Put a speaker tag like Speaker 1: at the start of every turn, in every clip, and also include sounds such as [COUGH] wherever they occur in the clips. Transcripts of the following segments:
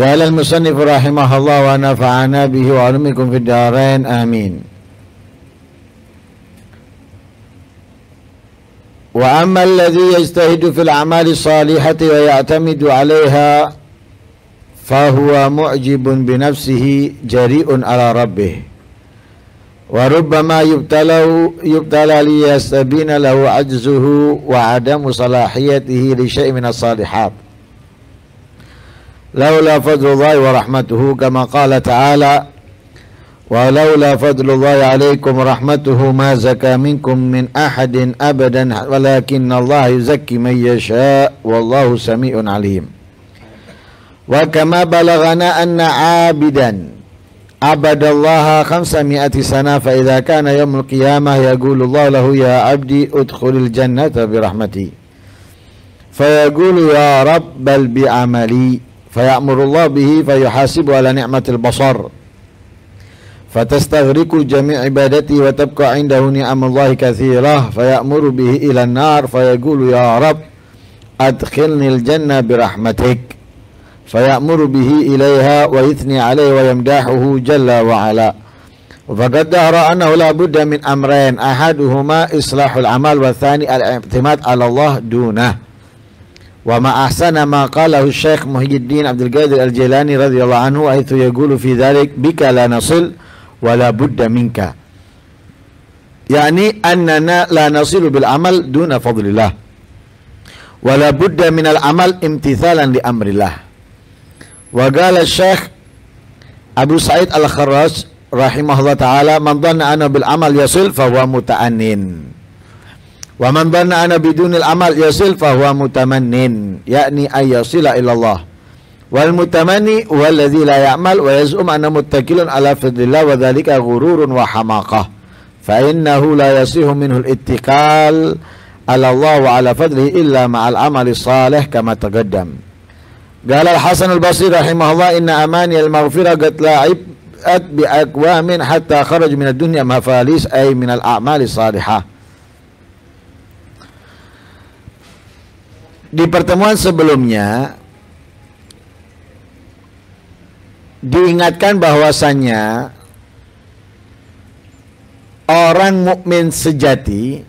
Speaker 1: قال المصنف رحمه الله ونفعنا به وعلمكم في الدارين آمين وأما الذي يجتهد في الأعمال الصالحة ويعتمد عليها فهو معجب بنفسه جريء على ربه وربما يبتلى يبتلى ليستبين له عجزه وعدم صلاحيته لشيء من الصالحات لولا فضل الله ورحمته كما قال تعالى ولولا فضل الله عليكم ورحمته ما زكى منكم من أحد أبدا ولكن الله يزكي من يشاء والله سميع عليم وكما بلغنا أن عابدا عبد الله خمسمائة سنة فإذا كان يوم القيامة يقول الله له يا عبدي ادخل الجنة برحمتي فيقول يا رب بل بعملي فيأمر الله به فيحاسب على نعمة البصر فتستغرق جميع عبادته وتبقى عنده نعم الله كثيرة فيأمر به إلى النار فيقول يا رب أدخلني الجنة برحمتك فيأمر به إليها ويثني عليه ويمدحه جل وعلا وقد أرى أنه لا بد من أمرين أحدهما إصلاح العمل والثاني الاعتماد على الله دونه وما أحسن ما قاله الشيخ محي الدين عبد القادر الجيلاني رضي الله عنه حيث يقول في ذلك بك لا نصل ولا بد منك يعني أننا لا نصل بالعمل دون فضل الله ولا بد من العمل امتثالا لأمر الله وقال الشيخ أبو سعيد الخراج رحمه الله تعالى من ظن أنه بالعمل يصل فهو متأنين ومن ظن أن بدون العمل يصل فهو متمن يعني أن يصل إلى الله والمتمني هو الذي لا يعمل ويزعم أنه متكل على فضل الله وذلك غرور وحماقة فإنه لا يصح منه الاتكال على الله وعلى فضله إلا مع العمل الصالح كما تقدم قال الحسن البصري رحمه الله إن أماني المغفرة قد لعبت بأكوام حتى خرج من الدنيا مفاليس أي من الأعمال الصالحة Di pertemuan sebelumnya diingatkan bahwasannya orang mukmin sejati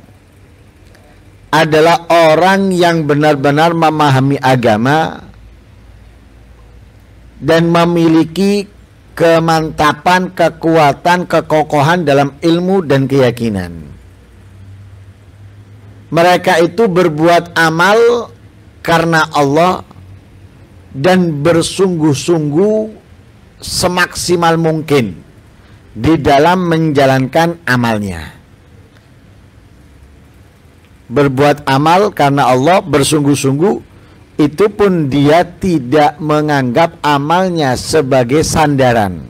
Speaker 1: adalah orang yang benar-benar memahami agama dan memiliki kemantapan, kekuatan, kekokohan dalam ilmu dan keyakinan. Mereka itu berbuat amal karena Allah dan bersungguh-sungguh semaksimal mungkin di dalam menjalankan amalnya. Berbuat amal karena Allah bersungguh-sungguh itu pun dia tidak menganggap amalnya sebagai sandaran.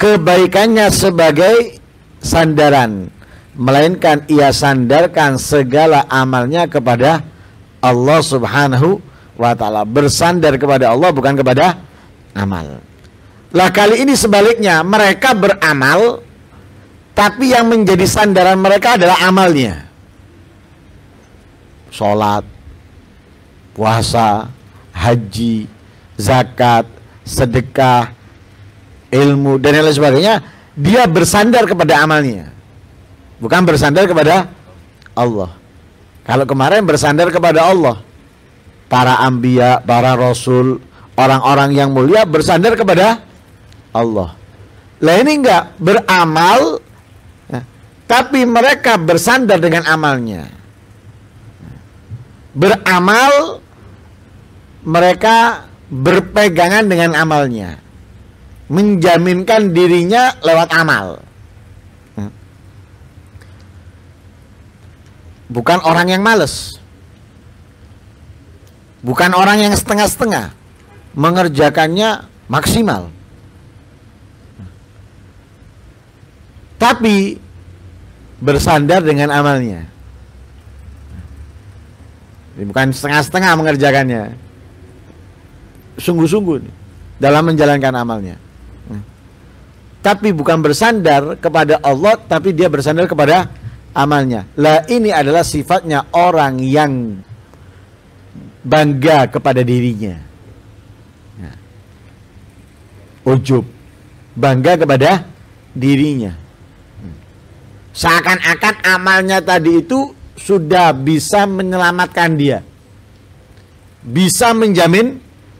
Speaker 1: Kebaikannya sebagai sandaran, melainkan ia sandarkan segala amalnya kepada Allah Subhanahu wa taala. Bersandar kepada Allah bukan kepada amal. Lah kali ini sebaliknya, mereka beramal tapi yang menjadi sandaran mereka adalah amalnya. sholat, puasa, haji, zakat, sedekah, ilmu dan lain sebagainya, dia bersandar kepada amalnya. Bukan bersandar kepada Allah. Kalau kemarin bersandar kepada Allah, para ambia, para rasul, orang-orang yang mulia bersandar kepada Allah. Lah ini enggak beramal, ya, tapi mereka bersandar dengan amalnya. Beramal, mereka berpegangan dengan amalnya, menjaminkan dirinya lewat amal. bukan orang yang males, bukan orang yang setengah-setengah, mengerjakannya maksimal. Tapi bersandar dengan amalnya. Jadi bukan setengah-setengah mengerjakannya. Sungguh-sungguh dalam menjalankan amalnya. Tapi bukan bersandar kepada Allah, tapi dia bersandar kepada amalnya. Lah ini adalah sifatnya orang yang bangga kepada dirinya. Ya. Ujub. Bangga kepada dirinya. Hmm. Seakan-akan amalnya tadi itu sudah bisa menyelamatkan dia. Bisa menjamin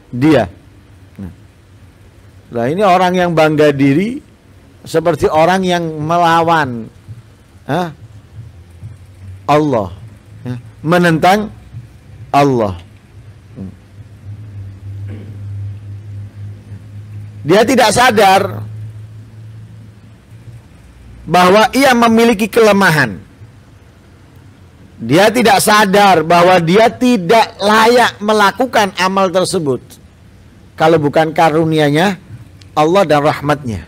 Speaker 1: dia. Hmm. Lah nah ini orang yang bangga diri seperti orang yang melawan. Hah? Allah ya. menentang Allah dia tidak sadar bahwa ia memiliki kelemahan dia tidak sadar bahwa dia tidak layak melakukan amal tersebut kalau bukan karunianya Allah dan rahmatnya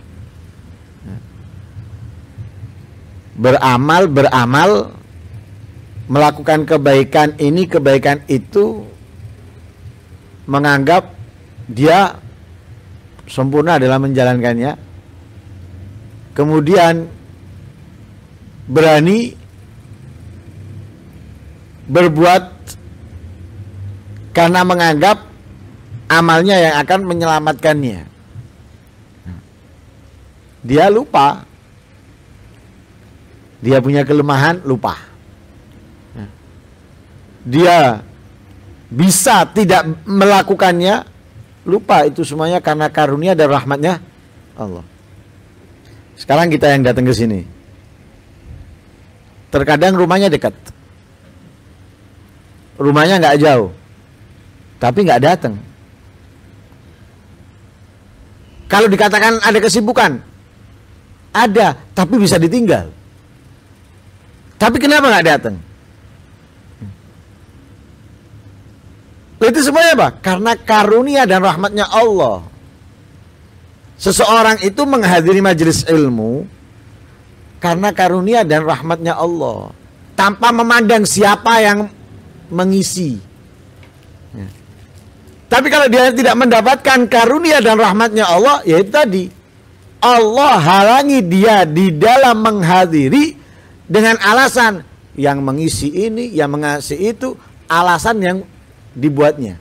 Speaker 1: ya. beramal beramal melakukan kebaikan ini kebaikan itu menganggap dia sempurna dalam menjalankannya kemudian berani berbuat karena menganggap amalnya yang akan menyelamatkannya dia lupa dia punya kelemahan lupa dia bisa tidak melakukannya lupa itu semuanya karena karunia dan rahmatnya Allah sekarang kita yang datang ke sini terkadang rumahnya dekat rumahnya nggak jauh tapi nggak datang kalau dikatakan ada kesibukan ada tapi bisa ditinggal tapi kenapa nggak datang Itu semuanya apa? Karena karunia dan rahmatnya Allah. Seseorang itu menghadiri majelis ilmu karena karunia dan rahmatnya Allah. Tanpa memandang siapa yang mengisi. Ya. Tapi kalau dia tidak mendapatkan karunia dan rahmatnya Allah, ya itu tadi. Allah halangi dia di dalam menghadiri dengan alasan yang mengisi ini, yang mengasi itu, alasan yang dibuatnya.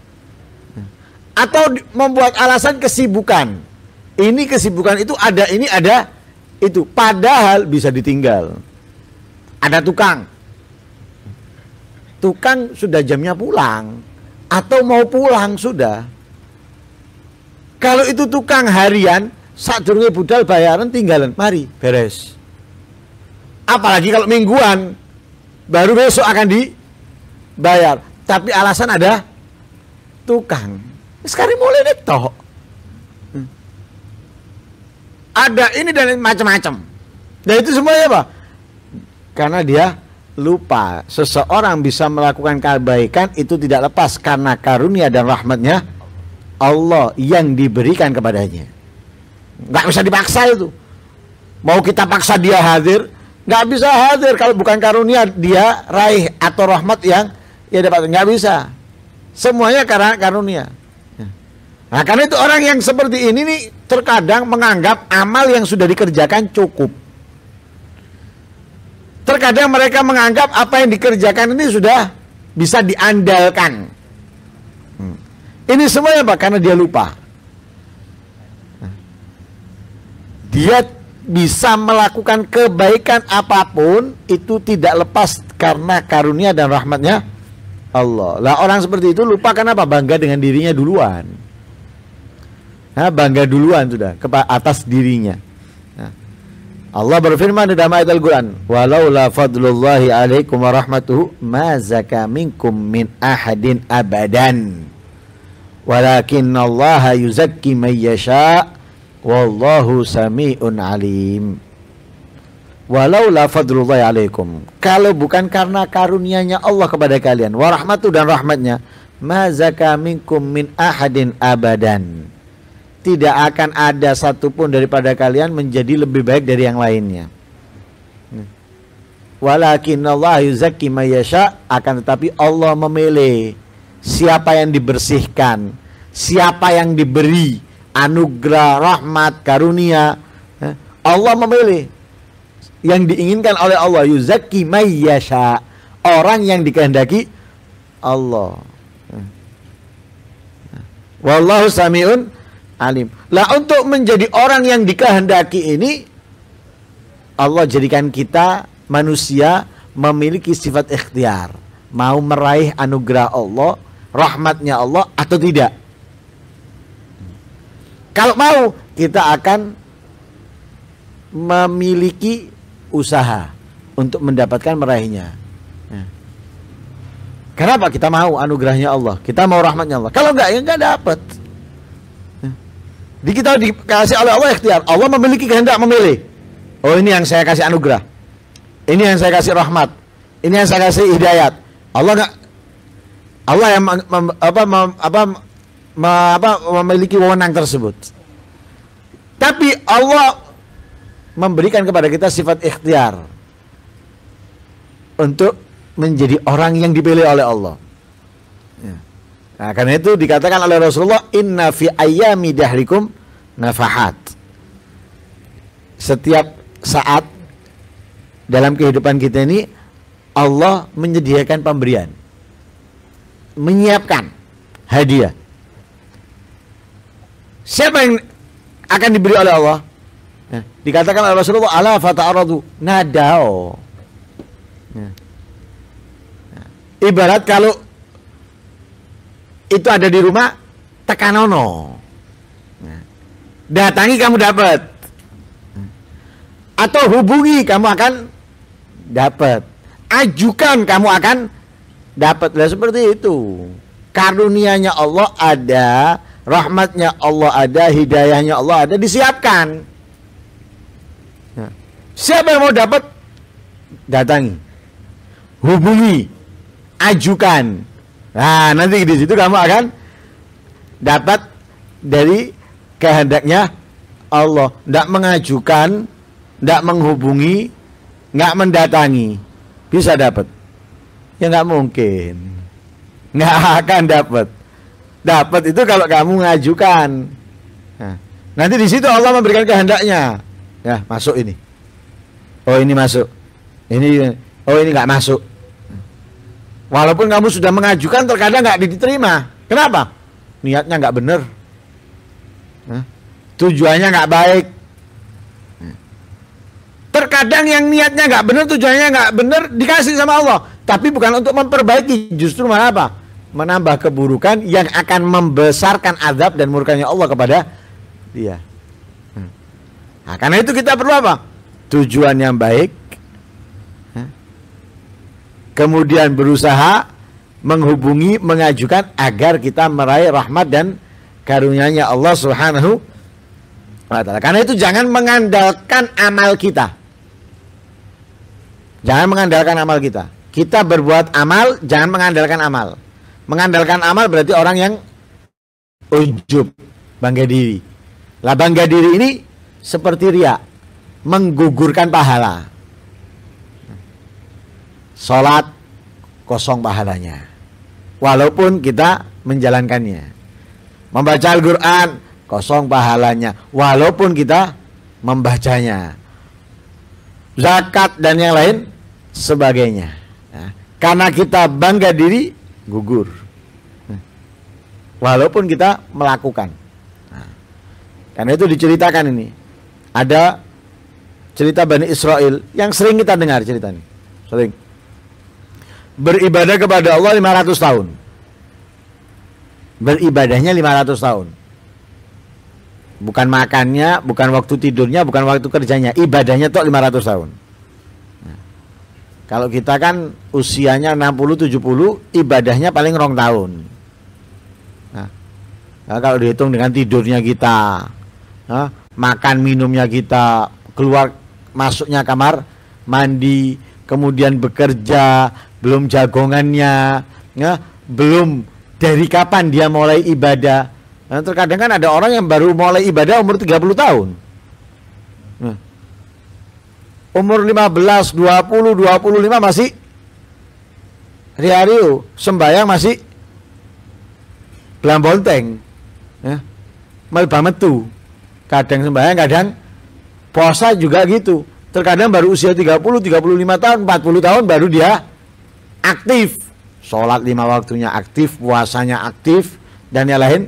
Speaker 1: Atau membuat alasan kesibukan. Ini kesibukan itu ada ini ada itu padahal bisa ditinggal. Ada tukang. Tukang sudah jamnya pulang atau mau pulang sudah. Kalau itu tukang harian, saat sadurunge budal bayaran tinggalan, mari beres. Apalagi kalau mingguan, baru besok akan dibayar tapi alasan ada tukang. Sekarang mulai nih toh. Hmm. Ada ini dan macam-macam. Dan itu semua ya pak. Karena dia lupa. Seseorang bisa melakukan kebaikan itu tidak lepas karena karunia dan rahmatnya Allah yang diberikan kepadanya. Nggak bisa dipaksa itu. Mau kita paksa dia hadir, nggak bisa hadir kalau bukan karunia dia raih atau rahmat yang ya dapat nggak bisa semuanya karena karunia ya. nah karena itu orang yang seperti ini nih terkadang menganggap amal yang sudah dikerjakan cukup terkadang mereka menganggap apa yang dikerjakan ini sudah bisa diandalkan hmm. ini semuanya pak karena dia lupa nah. dia bisa melakukan kebaikan apapun itu tidak lepas karena karunia dan rahmatnya Allah. Lah orang seperti itu lupa kenapa bangga dengan dirinya duluan. Nah, bangga duluan sudah ke atas dirinya. Nah, Allah berfirman di dalam ayat Al-Qur'an, "Walau la fadlullahi 'alaikum wa rahmatuhu ma zaka minkum min ahadin abadan. Walakin Allah yuzakki may yasha' wallahu sami'un 'alim." Walau la fadlullahi alaikum. Kalau bukan karena karunianya Allah kepada kalian. Warahmatu dan rahmatnya. Mazaka minkum min ahadin abadan. Tidak akan ada satupun daripada kalian menjadi lebih baik dari yang lainnya. Walakin Allah yuzaki mayasha. Akan tetapi Allah memilih siapa yang dibersihkan. Siapa yang diberi anugerah, rahmat, karunia. Eh, Allah memilih yang diinginkan oleh Allah yuzaki mayyasha orang yang dikehendaki Allah wallahu samiun alim lah untuk menjadi orang yang dikehendaki ini Allah jadikan kita manusia memiliki sifat ikhtiar mau meraih anugerah Allah rahmatnya Allah atau tidak kalau mau kita akan memiliki usaha untuk mendapatkan meraihnya. Ya. Kenapa kita mau anugerahnya Allah? Kita mau rahmatnya Allah. Kalau enggak ya enggak dapat. Ya. kita dikasih oleh Allah ikhtiar. Allah memiliki kehendak memilih. Oh ini yang saya kasih anugerah. Ini yang saya kasih rahmat. Ini yang saya kasih hidayat. Allah enggak Allah yang apa, mem, apa, mem, apa memiliki wewenang tersebut. Tapi Allah memberikan kepada kita sifat ikhtiar untuk menjadi orang yang dipilih oleh Allah. Ya. Nah, karena itu dikatakan oleh Rasulullah inna fi ayami dahrikum nafahat. Setiap saat dalam kehidupan kita ini Allah menyediakan pemberian. Menyiapkan hadiah. Siapa yang akan diberi oleh Allah? Dikatakan oleh Rasulullah ala fata'aradu nadao. Ya. Ibarat kalau itu ada di rumah tekanono. Ya. Datangi kamu dapat. Ya. Atau hubungi kamu akan dapat. Ajukan kamu akan dapat. Lah seperti itu. Karunianya Allah ada, rahmatnya Allah ada, hidayahnya Allah ada disiapkan. Siapa yang mau dapat? Datangi. Hubungi. Ajukan. Nah, nanti di situ kamu akan dapat dari kehendaknya Allah. Tidak mengajukan, tidak menghubungi, nggak mendatangi. Bisa dapat. Ya nggak mungkin. Nggak akan dapat. Dapat itu kalau kamu mengajukan. Nah, nanti di situ Allah memberikan kehendaknya. Ya, masuk ini oh ini masuk ini oh ini nggak masuk walaupun kamu sudah mengajukan terkadang nggak diterima kenapa niatnya nggak benar tujuannya nggak baik terkadang yang niatnya nggak benar tujuannya nggak benar dikasih sama Allah tapi bukan untuk memperbaiki justru malah apa menambah keburukan yang akan membesarkan adab dan murkanya Allah kepada dia hmm. nah, karena itu kita perlu apa tujuan yang baik, kemudian berusaha menghubungi, mengajukan agar kita meraih rahmat dan karunia-Nya Allah Subhanahu wa taala. Karena itu jangan mengandalkan amal kita. Jangan mengandalkan amal kita. Kita berbuat amal, jangan mengandalkan amal. Mengandalkan amal berarti orang yang ujub, bangga diri. Lah bangga diri ini seperti riak menggugurkan pahala. Sholat kosong pahalanya. Walaupun kita menjalankannya. Membaca Al-Quran kosong pahalanya. Walaupun kita membacanya. Zakat dan yang lain sebagainya. Ya. karena kita bangga diri gugur. Ya. walaupun kita melakukan. Nah. karena itu diceritakan ini. Ada cerita Bani Israel yang sering kita dengar cerita ini. Sering. Beribadah kepada Allah 500 tahun. Beribadahnya 500 tahun. Bukan makannya, bukan waktu tidurnya, bukan waktu kerjanya. Ibadahnya tuh 500 tahun. Nah. kalau kita kan usianya 60 70, ibadahnya paling rong tahun. Nah. nah kalau dihitung dengan tidurnya kita, nah, makan minumnya kita, keluar masuknya kamar mandi, kemudian bekerja, belum jagongannya, ya, belum dari kapan dia mulai ibadah. Nah, terkadang kan ada orang yang baru mulai ibadah umur 30 tahun. Nah, umur 15, 20, 25 masih Riario sembahyang masih belambonteng. Ya. Melbametu. Kadang sembahyang, kadang Puasa juga gitu. Terkadang baru usia 30, 35 tahun, 40 tahun baru dia aktif. Sholat lima waktunya aktif, puasanya aktif, dan yang lain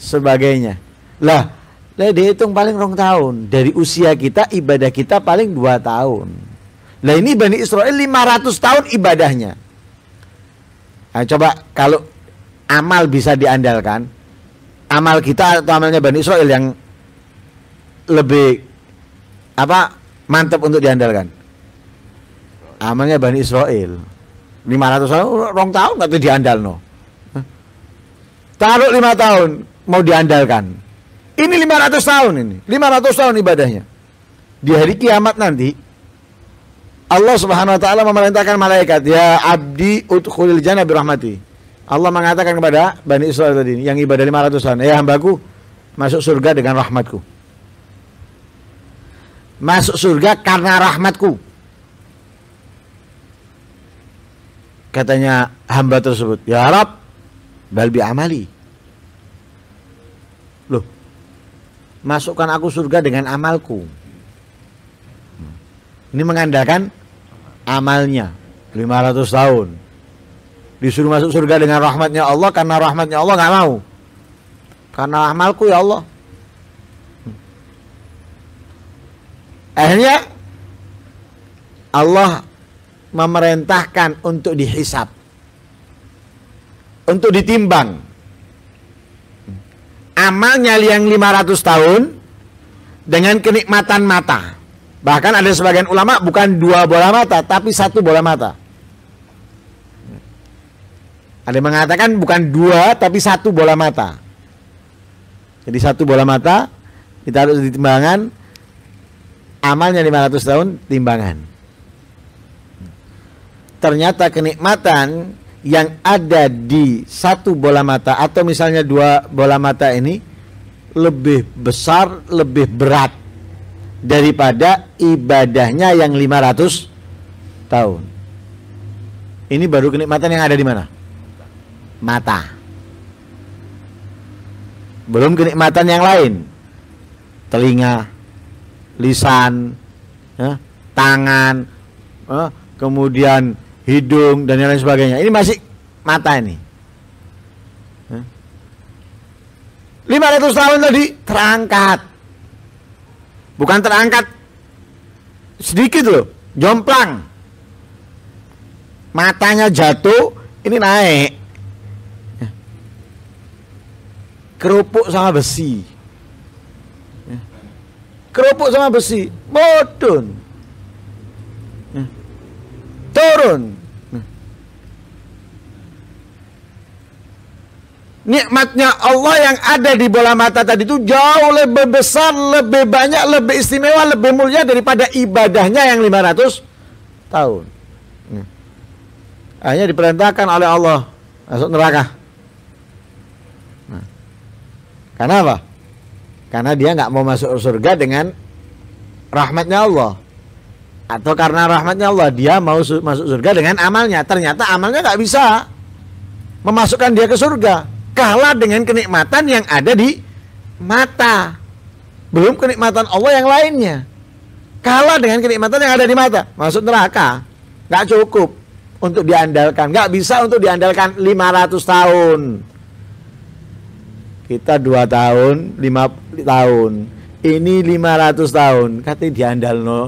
Speaker 1: sebagainya. Lah, lah dihitung paling rong tahun. Dari usia kita, ibadah kita paling dua tahun. Lah ini Bani Israel 500 tahun ibadahnya. Nah, coba kalau amal bisa diandalkan, amal kita atau amalnya Bani Israel yang lebih apa mantap untuk diandalkan amannya Bani Israel 500 tahun rong tahun nggak tuh diandal no taruh lima tahun mau diandalkan ini 500 tahun ini 500 tahun ibadahnya di hari kiamat nanti Allah subhanahu wa ta'ala memerintahkan malaikat ya abdi udkhulil jannah birahmati Allah mengatakan kepada Bani Israel tadi yang ibadah 500 tahun ya hambaku masuk surga dengan rahmatku masuk surga karena rahmatku. Katanya hamba tersebut, ya Arab, balbi amali. Loh, masukkan aku surga dengan amalku. Ini mengandalkan amalnya 500 tahun. Disuruh masuk surga dengan rahmatnya Allah karena rahmatnya Allah nggak mau. Karena amalku ya Allah. Akhirnya Allah memerintahkan untuk dihisap. Untuk ditimbang. Amalnya yang 500 tahun dengan kenikmatan mata. Bahkan ada sebagian ulama bukan dua bola mata, tapi satu bola mata. Ada yang mengatakan bukan dua, tapi satu bola mata. Jadi satu bola mata ditaruh di timbangan, amalnya 500 tahun timbangan. Ternyata kenikmatan yang ada di satu bola mata atau misalnya dua bola mata ini lebih besar, lebih berat daripada ibadahnya yang 500 tahun. Ini baru kenikmatan yang ada di mana? Mata. Belum kenikmatan yang lain. Telinga, lisan, ya, tangan, ya, kemudian hidung dan lain sebagainya. Ini masih mata ini. Ya. 500 tahun tadi terangkat. Bukan terangkat sedikit loh, jomplang. Matanya jatuh, ini naik. Ya. Kerupuk sama besi keropok sama besi bodun ya. turun ya. nikmatnya Allah yang ada di bola mata tadi itu jauh lebih besar, lebih banyak, lebih istimewa, lebih mulia daripada ibadahnya yang 500 tahun. Ya. Hanya diperintahkan oleh Allah masuk neraka. Nah. Karena apa? karena dia nggak mau masuk surga dengan rahmatnya Allah atau karena rahmatnya Allah dia mau masuk surga dengan amalnya ternyata amalnya nggak bisa memasukkan dia ke surga kalah dengan kenikmatan yang ada di mata belum kenikmatan Allah yang lainnya kalah dengan kenikmatan yang ada di mata masuk neraka nggak cukup untuk diandalkan nggak bisa untuk diandalkan 500 tahun kita dua tahun lima tahun ini lima ratus tahun katanya diandal no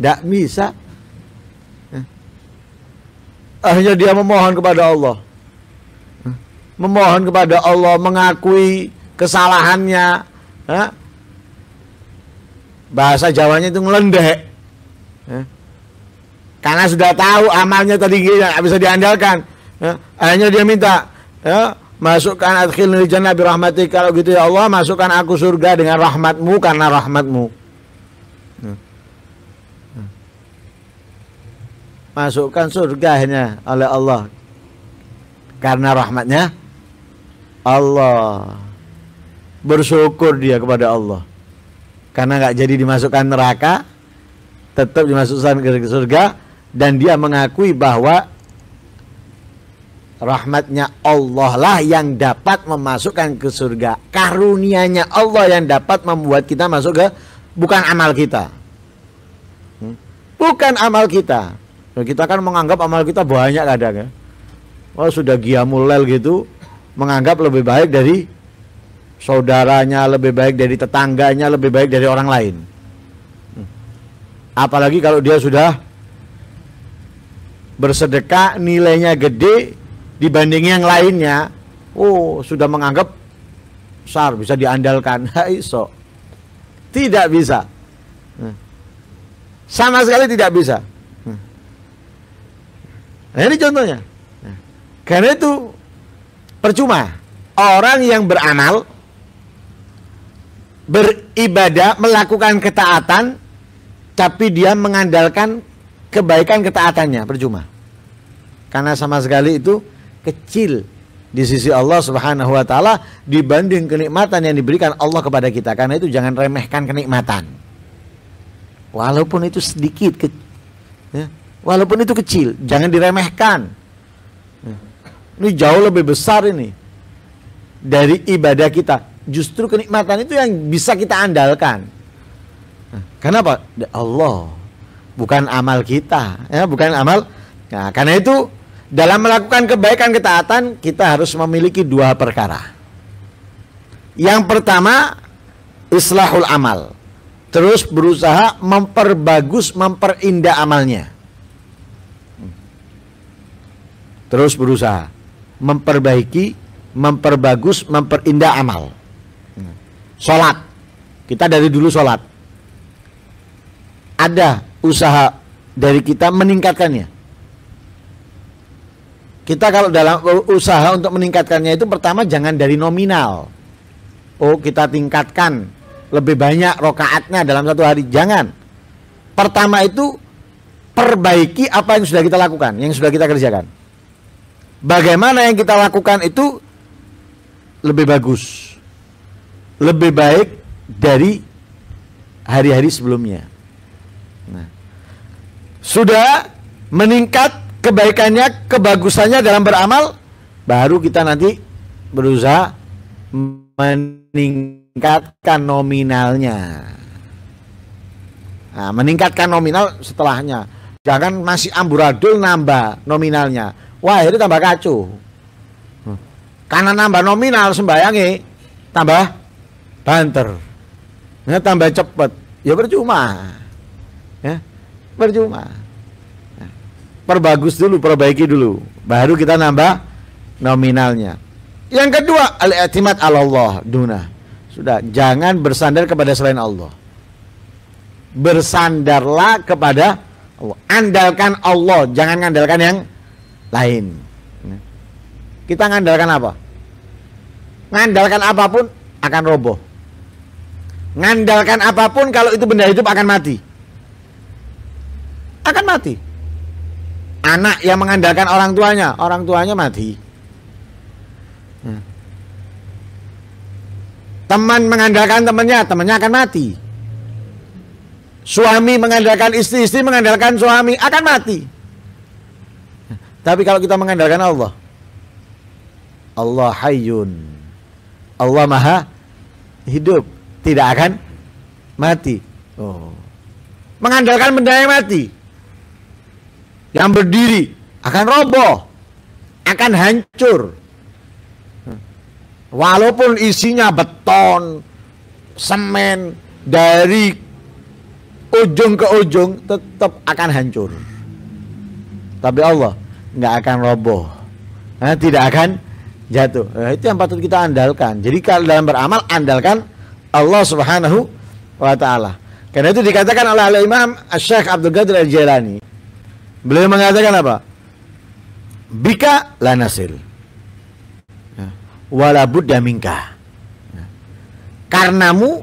Speaker 1: tidak eh, bisa eh. akhirnya dia memohon kepada Allah eh, memohon kepada Allah mengakui kesalahannya bahasa Jawanya itu ngelendek karena sudah tahu amalnya tadi tidak bisa diandalkan akhirnya dia minta ya, Masukkan adkhilni jannah birahmatik Kalau gitu ya Allah masukkan aku surga dengan rahmatmu karena rahmatmu hmm. Hmm. Masukkan surga hanya oleh Allah Karena rahmatnya Allah Bersyukur dia kepada Allah Karena nggak jadi dimasukkan neraka Tetap dimasukkan ke surga Dan dia mengakui bahwa rahmatnya Allah lah yang dapat memasukkan ke surga. Karunianya Allah yang dapat membuat kita masuk ke bukan amal kita. Hmm? Bukan amal kita. Ya, kita kan menganggap amal kita banyak kadang ya. Oh sudah giamul gitu menganggap lebih baik dari saudaranya, lebih baik dari tetangganya, lebih baik dari orang lain. Hmm. Apalagi kalau dia sudah bersedekah nilainya gede dibanding yang lainnya oh sudah menganggap besar bisa diandalkan [LAUGHS] iso tidak bisa hmm. sama sekali tidak bisa hmm. nah, ini contohnya hmm. karena itu percuma orang yang beramal beribadah melakukan ketaatan tapi dia mengandalkan kebaikan ketaatannya percuma karena sama sekali itu kecil di sisi Allah Subhanahu wa taala dibanding kenikmatan yang diberikan Allah kepada kita. Karena itu jangan remehkan kenikmatan. Walaupun itu sedikit ke, ya, walaupun itu kecil, jangan diremehkan. Ya. Ini jauh lebih besar ini dari ibadah kita. Justru kenikmatan itu yang bisa kita andalkan. Ya, kenapa? Ya Allah bukan amal kita, ya bukan amal. Nah, karena itu dalam melakukan kebaikan ketaatan, kita harus memiliki dua perkara. Yang pertama, islahul amal. Terus berusaha memperbagus, memperindah amalnya. Terus berusaha memperbaiki, memperbagus, memperindah amal. Sholat. Kita dari dulu sholat. Ada usaha dari kita meningkatkannya kita kalau dalam usaha untuk meningkatkannya itu pertama jangan dari nominal. Oh, kita tingkatkan lebih banyak rokaatnya dalam satu hari. Jangan. Pertama itu perbaiki apa yang sudah kita lakukan, yang sudah kita kerjakan. Bagaimana yang kita lakukan itu lebih bagus. Lebih baik dari hari-hari sebelumnya. Nah, sudah meningkat kebaikannya, kebagusannya dalam beramal, baru kita nanti berusaha meningkatkan nominalnya. Nah, meningkatkan nominal setelahnya. Jangan masih amburadul nambah nominalnya. Wah, itu tambah kacau. Hmm. Karena nambah nominal sembayangi, tambah banter. Ya, tambah cepet. Ya percuma. Ya, percuma perbagus dulu, perbaiki dulu. Baru kita nambah nominalnya. Yang kedua, al-i'timad Allah duna. Sudah, jangan bersandar kepada selain Allah. Bersandarlah kepada Allah. Andalkan Allah, jangan andalkan yang lain. Kita ngandalkan apa? Ngandalkan apapun akan roboh. Ngandalkan apapun kalau itu benda hidup akan mati. Akan mati anak yang mengandalkan orang tuanya orang tuanya mati hmm. teman mengandalkan temannya temannya akan mati suami mengandalkan istri istri mengandalkan suami akan mati tapi kalau kita mengandalkan Allah Allah hayyun Allah maha hidup tidak akan mati oh mengandalkan benda yang mati yang berdiri akan roboh, akan hancur. Walaupun isinya beton, semen dari ujung ke ujung tetap akan hancur. Tapi Allah nggak akan roboh, nah, tidak akan jatuh. Nah, itu yang patut kita andalkan. Jadi kalau dalam beramal andalkan Allah Subhanahu wa taala. Karena itu dikatakan oleh Al Imam Syekh Abdul Qadir Al Jailani, Beliau mengatakan apa? Bika lanasil. Ya. Walabud damingka. Ya. Karenamu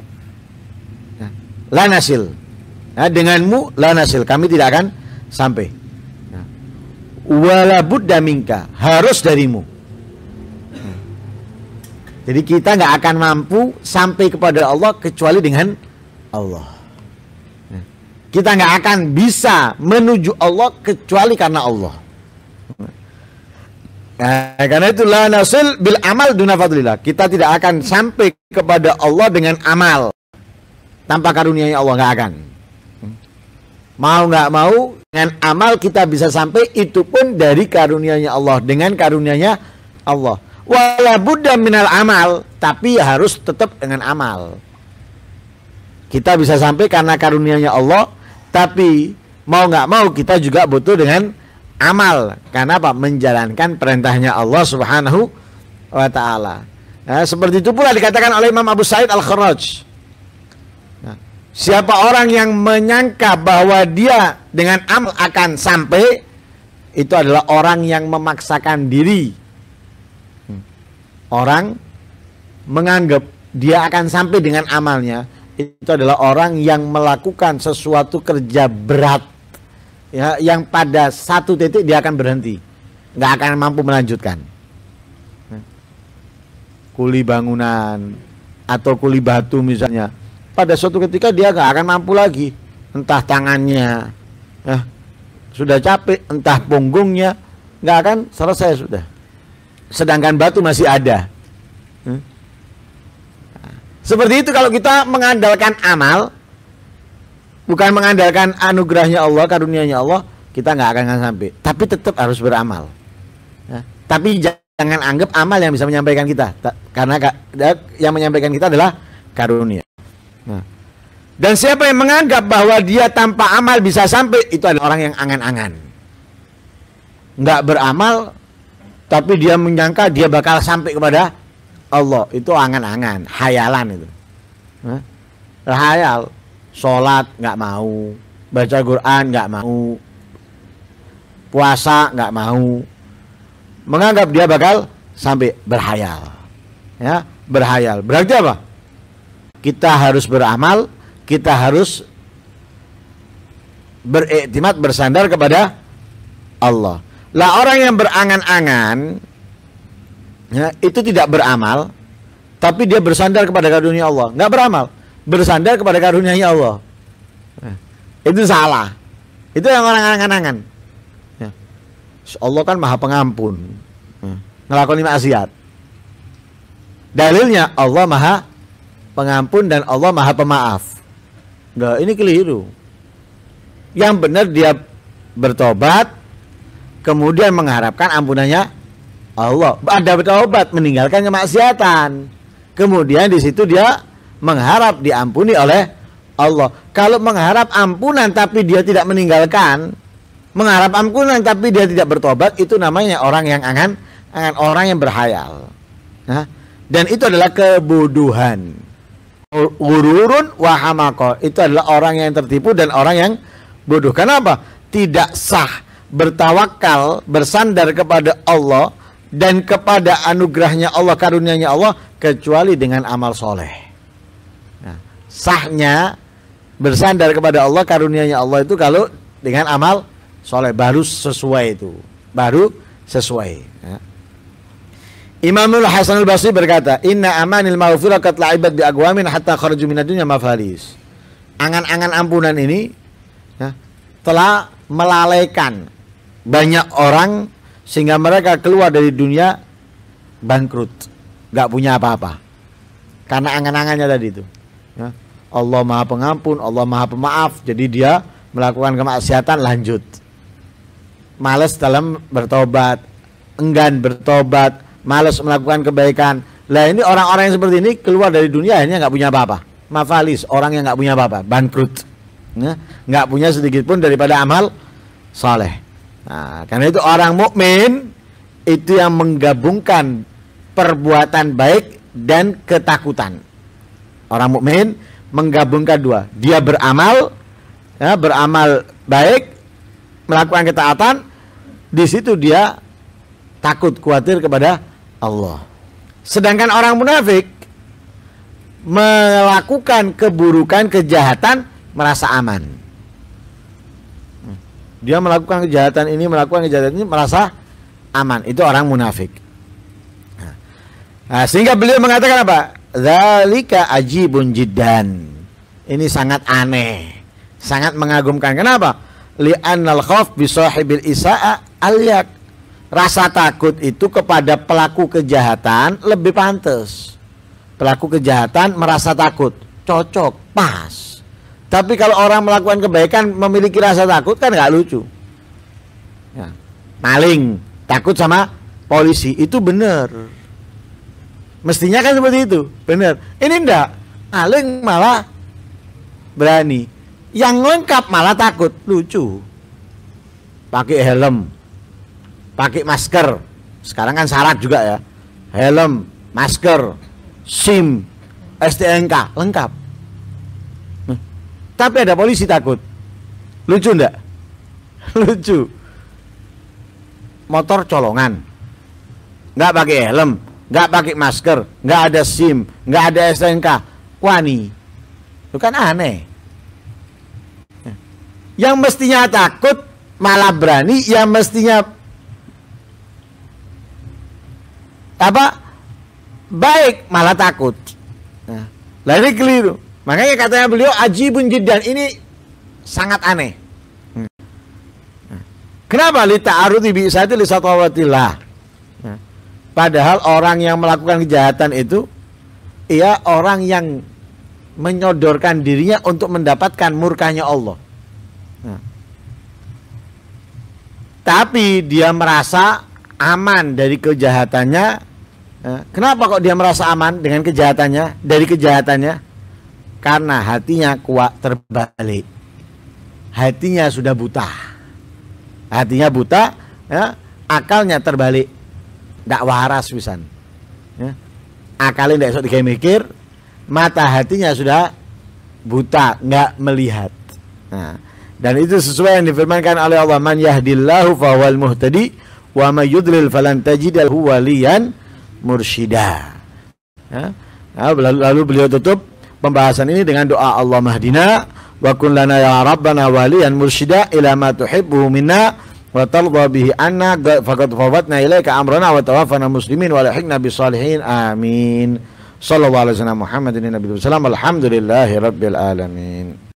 Speaker 1: ya, lanasil. Nah, denganmu lanasil. Kami tidak akan sampai. Walabud damingka. Harus darimu. Jadi kita nggak akan mampu sampai kepada Allah kecuali dengan Allah. Kita nggak akan bisa menuju Allah kecuali karena Allah. Nah, karena itu la nasil bil amal duna fadlillah. Kita tidak akan sampai kepada Allah dengan amal. Tanpa karunia Allah nggak akan. Mau nggak mau dengan amal kita bisa sampai itu pun dari karunia-Nya Allah dengan karunia-Nya Allah. Wala buddha minal amal, tapi ya harus tetap dengan amal. Kita bisa sampai karena karunia-Nya Allah, tapi mau nggak mau kita juga butuh dengan amal. Karena apa? Menjalankan perintahnya Allah Subhanahu wa taala. Nah, seperti itu pula dikatakan oleh Imam Abu Said Al-Kharraj. Nah, siapa orang yang menyangka bahwa dia dengan amal akan sampai itu adalah orang yang memaksakan diri. Hmm. Orang menganggap dia akan sampai dengan amalnya itu adalah orang yang melakukan sesuatu kerja berat ya yang pada satu titik dia akan berhenti nggak akan mampu melanjutkan hmm. kuli bangunan atau kuli batu misalnya pada suatu ketika dia nggak akan mampu lagi entah tangannya ya, sudah capek entah punggungnya nggak akan selesai sudah sedangkan batu masih ada hmm. Seperti itu kalau kita mengandalkan amal, bukan mengandalkan anugerahnya Allah, karunia-Nya Allah, kita nggak akan sampai. Tapi tetap harus beramal. Ya. Tapi jangan anggap amal yang bisa menyampaikan kita, karena ya, yang menyampaikan kita adalah karunia. Nah. Dan siapa yang menganggap bahwa dia tanpa amal bisa sampai, itu adalah orang yang angan-angan. Nggak beramal, tapi dia menyangka dia bakal sampai kepada Allah itu angan-angan, hayalan itu. Nah, Hayal, sholat nggak mau, baca Quran nggak mau, puasa nggak mau, menganggap dia bakal sampai berhayal, ya berhayal. Berarti apa? Kita harus beramal, kita harus beriktimat bersandar kepada Allah. Lah orang yang berangan-angan ya, itu tidak beramal tapi dia bersandar kepada karunia Allah nggak beramal bersandar kepada karunia Allah ya, itu salah itu yang orang angan-angan ya. Allah kan maha pengampun ya. ngelakoni maksiat dalilnya Allah maha pengampun dan Allah maha pemaaf nah, ini keliru yang benar dia bertobat kemudian mengharapkan ampunannya Allah ada obat meninggalkan kemaksiatan kemudian di situ dia mengharap diampuni oleh Allah kalau mengharap ampunan tapi dia tidak meninggalkan mengharap ampunan tapi dia tidak bertobat itu namanya orang yang angan angan orang yang berhayal nah, dan itu adalah kebodohan ururun wahamako itu adalah orang yang tertipu dan orang yang bodoh kenapa tidak sah bertawakal bersandar kepada Allah dan kepada anugerahnya Allah karuniaNya Allah kecuali dengan amal soleh. Nah, sahnya bersandar kepada Allah karuniaNya Allah itu kalau dengan amal soleh baru sesuai itu, baru sesuai. Nah. Imamul Hasanul Basri berkata, Inna amanil maghfirah katla ibad bi agwamin hatta kharaju mafalis. Angan-angan ampunan ini ya, telah melalaikan banyak orang sehingga mereka keluar dari dunia bangkrut, nggak punya apa-apa. Karena angan-angannya tadi itu. Ya. Allah Maha Pengampun, Allah Maha Pemaaf. Jadi dia melakukan kemaksiatan lanjut. Males dalam bertobat, enggan bertobat, males melakukan kebaikan. Lah ini orang-orang yang seperti ini keluar dari dunia akhirnya nggak punya apa-apa. Mafalis, orang yang nggak punya apa-apa, bangkrut. Ya, punya sedikit pun daripada amal saleh. Nah, karena itu orang mukmin itu yang menggabungkan perbuatan baik dan ketakutan. Orang mukmin menggabungkan dua. Dia beramal, ya, beramal baik, melakukan ketaatan. Di situ dia takut khawatir kepada Allah. Sedangkan orang munafik melakukan keburukan, kejahatan merasa aman dia melakukan kejahatan ini melakukan kejahatan ini merasa aman itu orang munafik nah, sehingga beliau mengatakan apa zalika aji bunjidan. ini sangat aneh sangat mengagumkan kenapa li'annal khauf bi sahibil isa'a aliyak. rasa takut itu kepada pelaku kejahatan lebih pantas pelaku kejahatan merasa takut cocok pas tapi kalau orang melakukan kebaikan memiliki rasa takut kan nggak lucu. Ya. Maling, takut sama polisi itu benar. Mestinya kan seperti itu, benar. Ini enggak, maling malah berani. Yang lengkap malah takut, lucu. Pakai helm, pakai masker. Sekarang kan syarat juga ya. Helm, masker, SIM, STNK, lengkap tapi ada polisi takut. Lucu ndak? [LAUGHS] Lucu. Motor colongan. Nggak pakai helm, nggak pakai masker, nggak ada SIM, nggak ada STNK, Wani. Itu kan aneh. Yang mestinya takut malah berani, yang mestinya apa? Baik malah takut. Nah, lari keliru. Makanya katanya beliau aji ajibun jiddan ini sangat aneh. Hmm. Hmm. Kenapa lita ta'arudi bi isati li satawatillah? Hmm. Padahal orang yang melakukan kejahatan itu ia orang yang menyodorkan dirinya untuk mendapatkan murkanya Allah. Tapi dia merasa aman dari kejahatannya. Kenapa kok dia merasa aman dengan kejahatannya? Dari kejahatannya? karena hatinya kuat terbalik. Hatinya sudah buta. Hatinya buta, ya, akalnya terbalik. Tidak waras wisan Ya. Akalnya tidak sok mikir, mata hatinya sudah buta, nggak melihat. Nah, dan itu sesuai yang difirmankan oleh Allah man yahdillahu fawal muhtadi wa may yudlil falan tajid Ya. Nah, lalu beliau tutup pembahasan ini dengan doa Allah mahdina wa kun lana ya rabbana waliyan mursyida ila ma tuhibbu minna wa talba bihi anna faqad fawadna ilaika amrana wa tawaffana muslimin wa lahiqna bis salihin amin sallallahu alaihi wasallam Muhammadin nabiyyi sallam alhamdulillahi rabbil alamin